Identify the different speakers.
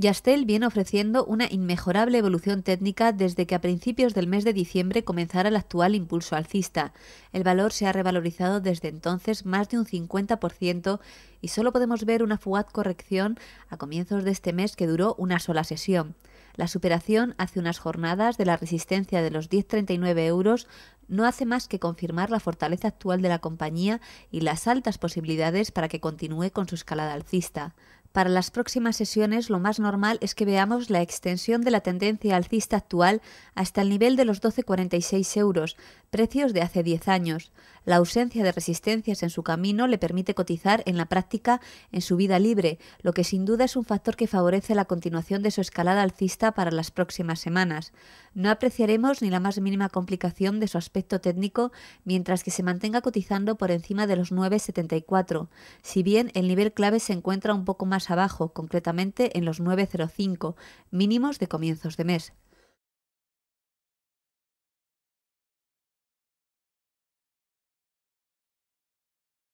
Speaker 1: Yastel viene ofreciendo una inmejorable evolución técnica desde que a principios del mes de diciembre comenzara el actual impulso alcista. El valor se ha revalorizado desde entonces más de un 50% y solo podemos ver una fugaz corrección a comienzos de este mes que duró una sola sesión. La superación hace unas jornadas de la resistencia de los 10,39 euros no hace más que confirmar la fortaleza actual de la compañía y las altas posibilidades para que continúe con su escalada alcista. Para las próximas sesiones lo más normal es que veamos la extensión de la tendencia alcista actual hasta el nivel de los 12,46 euros, precios de hace 10 años. La ausencia de resistencias en su camino le permite cotizar en la práctica en su vida libre, lo que sin duda es un factor que favorece la continuación de su escalada alcista para las próximas semanas. No apreciaremos ni la más mínima complicación de su aspecto técnico mientras que se mantenga cotizando por encima de los 9,74, si bien el nivel clave se encuentra un poco más abajo, concretamente en los 9,05, mínimos de comienzos de mes.